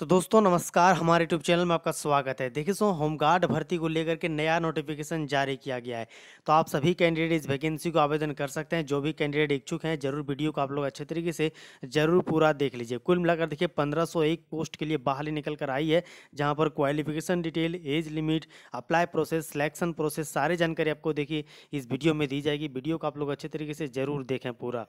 तो दोस्तों नमस्कार हमारे यूट्यूब चैनल में आपका स्वागत है देखिए सो होमगार्ड भर्ती को लेकर के नया नोटिफिकेशन जारी किया गया है तो आप सभी कैंडिडेट इस वैकेंसी को आवेदन कर सकते हैं जो भी कैंडिडेट इच्छुक हैं जरूर वीडियो को आप लोग अच्छे तरीके से जरूर पूरा देख लीजिए कुल मिलाकर देखिए पंद्रह पोस्ट के लिए बहाली निकल कर आई है जहाँ पर qualification detail age limit apply process selection process सारी जानकारी आपको देखिए इस वीडियो में दी जाएगी वीडियो को आप लोग अच्छे तरीके से जरूर देखें पूरा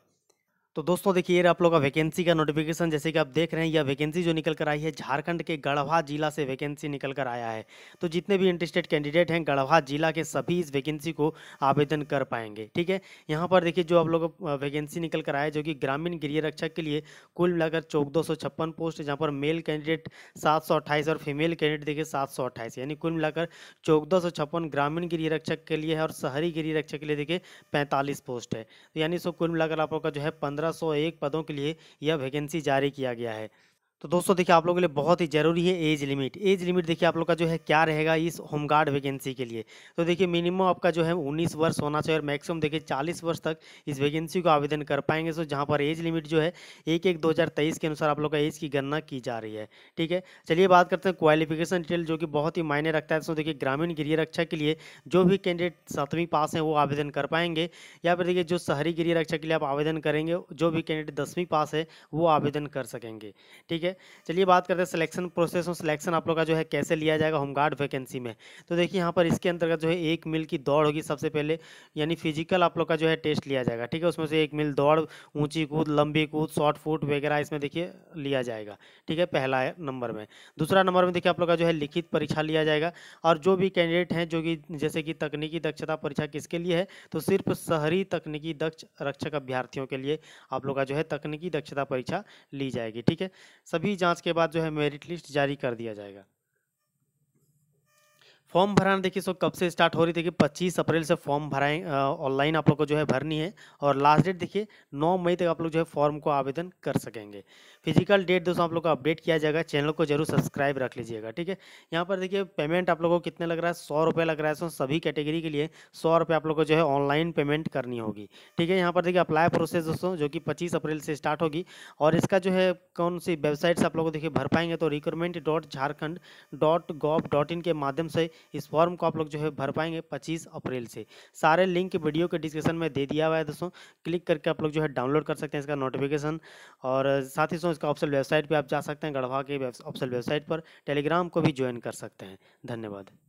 तो दोस्तों देखिए आप लोग का वैकेंसी का नोटिफिकेशन जैसे कि आप देख रहे हैं यह वैकेंसी जो निकल कर आई है झारखंड के गढ़वा जिला से वैकेंसी निकल कर आया है तो जितने भी इंटरेस्टेड कैंडिडेट हैं गढ़वा जिला के सभी इस वैकेंसी को आवेदन कर पाएंगे ठीक है यहाँ पर देखिए जो आप लोग वैकेंसी निकल कर आया है जो कि ग्रामीण गृह रक्षक के लिए कुल मिलाकर चौदह पोस्ट है जहाँ पर मेल कैंडिडेट सात और फीमेल कैंडिडेट देखिए सात यानी कुल मिलाकर चौदह ग्रामीण गृह रक्षक के लिए है और शहरी गृह रक्षक के लिए देखिए पैंतालीस पोस्ट है तो यानी सो कुल मिलाकर आप लोग का जो है पंद्रह एक पदों के लिए यह वैकेंसी जारी किया गया है तो दोस्तों देखिए आप लोगों के लिए बहुत ही ज़रूरी है एज लिमिट एज लिमिट देखिए आप लोग का जो है क्या रहेगा इस होमगार्ड वैकेंसी के लिए तो देखिए मिनिमम आपका जो है 19 वर्ष होना चाहिए और मैक्सिमम देखिए 40 वर्ष तक इस वैकेंसी को आवेदन कर पाएंगे सो जहाँ पर एज लिमिट जो है एक एक दो के अनुसार आप लोग का एज की गणना की जा रही है ठीक है चलिए बात करते हैं क्वालिफिकेशन डिटेल जो कि बहुत ही मायने रखता है दोस्तों देखिए ग्रामीण गृह रक्षा के लिए जो भी कैंडिडेट सातवीं पास हैं वो आवेदन कर पाएंगे या फिर देखिए जो शहरी गृह रक्षा के लिए आप आवेदन करेंगे जो भी कैंडिडेट दसवीं पास है वो आवेदन कर सकेंगे ठीक है है चलिए बात करते हैं सिलेक्शन प्रोसेस और सिलेक्शन आप लोग का जो है कैसे लिया जाएगा होमगार्ड वैकेंसी में तो देखिए यहाँ पर इसके अंतर्गत जो है एक मील की दौड़ होगी सबसे पहले यानी फिजिकल आप लोग का जो है टेस्ट लिया जाएगा ठीक है उसमें से एक मील दौड़ ऊँची कूद लंबी कूद शॉर्ट फूट वगैरह इसमें देखिए लिया जाएगा ठीक है पहला नंबर में दूसरा नंबर में देखिए आप लोग का जो है लिखित परीक्षा लिया जाएगा और जो भी कैंडिडेट हैं जो कि जैसे कि तकनीकी दक्षता परीक्षा किसके लिए है तो सिर्फ शहरी तकनीकी दक्ष रक्षक अभ्यर्थियों के लिए आप लोग का जो है तकनीकी दक्षता परीक्षा ली जाएगी ठीक है सभी सभी जांच के बाद जो है मेरिट लिस्ट जारी कर दिया जाएगा फॉर्म भराना देखिए सो कब से स्टार्ट हो रही थी कि 25 अप्रैल से फॉर्म भराएं ऑनलाइन आप लोग को जो है भरनी है और लास्ट डेट देखिए 9 मई तक आप लोग जो है फॉर्म को आवेदन कर सकेंगे फिजिकल डेट दोस्तों आप लोग को अपडेट किया जाएगा चैनल को जरूर सब्सक्राइब रख लीजिएगा ठीक है यहाँ पर देखिए पेमेंट आप लोग को कितने लग रहा है सौ रुपये लग रहा है सो सभी कैटेगरी के लिए सौ रुपये आप लोग को जो है ऑनलाइन पेमेंट करनी होगी ठीक है यहाँ पर देखिए अप्लाई प्रोसेस दोस्तों जो कि पच्चीस अप्रैल से स्टार्ट होगी और इसका जो है कौन सी वेबसाइट से आप लोग देखिए भर पाएंगे तो recruitment dot Jharkhand dot gov dot in के माध्यम से इस फॉर्म को आप लोग जो है भर पाएंगे पच्चीस अप्रैल से सारे लिंक वीडियो के डिस्क्रिप्शन में दे दिया हुआ है दोस्तों क्लिक करके आप लोग जो है डाउनलोड कर सकते हैं इसका नोटिफिकेशन और साथ ही दोस्तों इसका ऑप्शन वेबसाइट पर आप जा सकते हैं गढ़वा के ऑप्शन वेबसाइट पर टेलीग्राम को भी ज्वाइन कर सकते हैं धन्यवाद